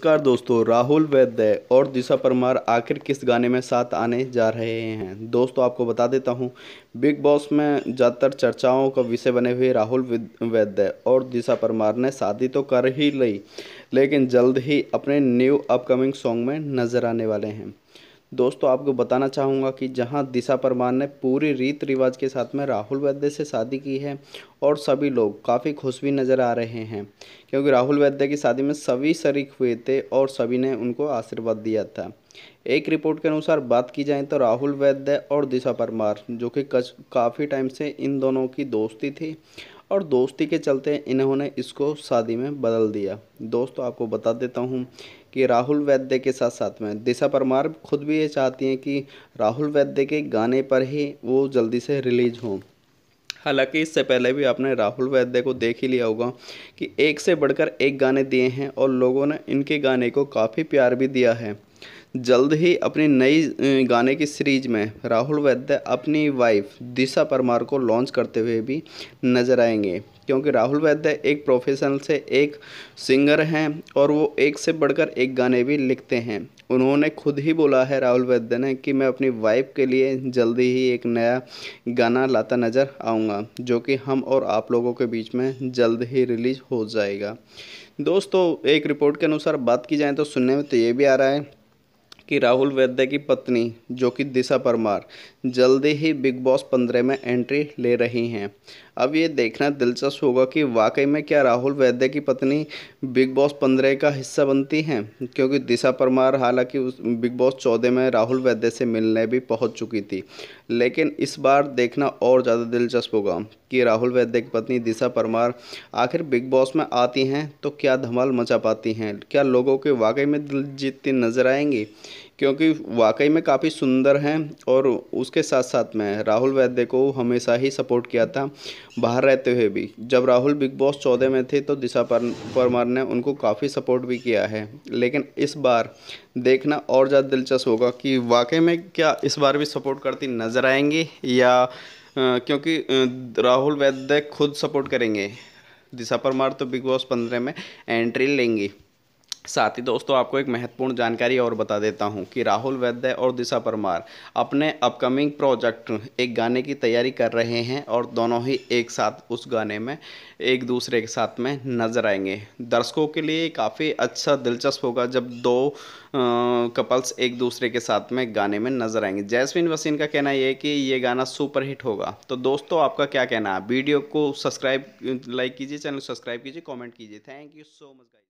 नमस्कार दोस्तों राहुल वैद्य और दिशा परमार आखिर किस गाने में साथ आने जा रहे हैं दोस्तों आपको बता देता हूं बिग बॉस में ज़्यादातर चर्चाओं का विषय बने हुए राहुल वैद्य और दिशा परमार ने शादी तो कर ही ली लेकिन जल्द ही अपने न्यू अपकमिंग सॉन्ग में नज़र आने वाले हैं दोस्तों आपको बताना चाहूँगा कि जहाँ दिशा परमार ने पूरी रीत रिवाज के साथ में राहुल वैद्य से शादी की है और सभी लोग काफ़ी खुश भी नज़र आ रहे हैं क्योंकि राहुल वैद्य की शादी में सभी शरीक हुए थे और सभी ने उनको आशीर्वाद दिया था एक रिपोर्ट के अनुसार बात की जाए तो राहुल वैद्य और दिशा परमार जो कि काफ़ी टाइम से इन दोनों की दोस्ती थी और दोस्ती के चलते इन्होंने इसको शादी में बदल दिया दोस्तों आपको बता देता हूँ कि राहुल वैद्य के साथ साथ में दिशा परमार खुद भी ये चाहती हैं कि राहुल वैद्य के गाने पर ही वो जल्दी से रिलीज हों हालांकि इससे पहले भी आपने राहुल वैद्य को देख ही लिया होगा कि एक से बढ़कर एक गाने दिए हैं और लोगों ने इनके गाने को काफ़ी प्यार भी दिया है जल्द ही अपनी नई गाने की सीरीज में राहुल वैद्य अपनी वाइफ दिशा परमार को लॉन्च करते हुए भी नजर आएंगे क्योंकि राहुल वैद्य एक प्रोफेशनल से एक सिंगर हैं और वो एक से बढ़कर एक गाने भी लिखते हैं उन्होंने खुद ही बोला है राहुल वैद्य ने कि मैं अपनी वाइफ के लिए जल्दी ही एक नया गाना लाता नज़र आऊँगा जो कि हम और आप लोगों के बीच में जल्द ही रिलीज़ हो जाएगा दोस्तों एक रिपोर्ट के अनुसार बात की जाए तो सुनने में तो ये भी आ रहा है कि राहुल वैद्य की पत्नी जो कि दिशा परमार जल्दी ही बिग बॉस पंद्रह में एंट्री ले रही हैं अब ये देखना दिलचस्प होगा कि वाकई में क्या राहुल वैद्य की पत्नी बिग बॉस पंद्रह का हिस्सा बनती हैं क्योंकि दिशा परमार हालांकि उस बिग बॉस चौदह में राहुल वैद्य से मिलने भी पहुंच चुकी थी लेकिन इस बार देखना और ज़्यादा दिलचस्प होगा कि राहुल वैद्य की पत्नी दिशा परमार आखिर बिग बॉस में आती हैं तो क्या धमाल मचा पाती हैं क्या लोगों के वाकई में दिल जीतती नजर आएंगी क्योंकि वाकई में काफ़ी सुंदर हैं और उसके साथ साथ मैं राहुल वैद्य को हमेशा ही सपोर्ट किया था बाहर रहते हुए भी जब राहुल बिग बॉस चौदह में थे तो दिशा परमार ने उनको काफ़ी सपोर्ट भी किया है लेकिन इस बार देखना और ज़्यादा दिलचस्प होगा कि वाकई में क्या इस बार भी सपोर्ट करती नज़र आएंगी या क्योंकि राहुल वैद्य खुद सपोर्ट करेंगे दिशा परमार तो बिग बॉस पंद्रह में एंट्री लेंगी साथ ही दोस्तों आपको एक महत्वपूर्ण जानकारी और बता देता हूं कि राहुल वैद्य और दिशा परमार अपने अपकमिंग प्रोजेक्ट एक गाने की तैयारी कर रहे हैं और दोनों ही एक साथ उस गाने में एक दूसरे के साथ में नज़र आएंगे दर्शकों के लिए काफ़ी अच्छा दिलचस्प होगा जब दो कपल्स एक दूसरे के साथ में गाने में नज़र आएंगे जैसविन वसीन का कहना यह है कि ये गाना सुपरहिट होगा तो दोस्तों आपका क्या कहना है वीडियो को सब्सक्राइब लाइक कीजिए चैनल सब्सक्राइब कीजिए कॉमेंट कीजिए थैंक यू सो मच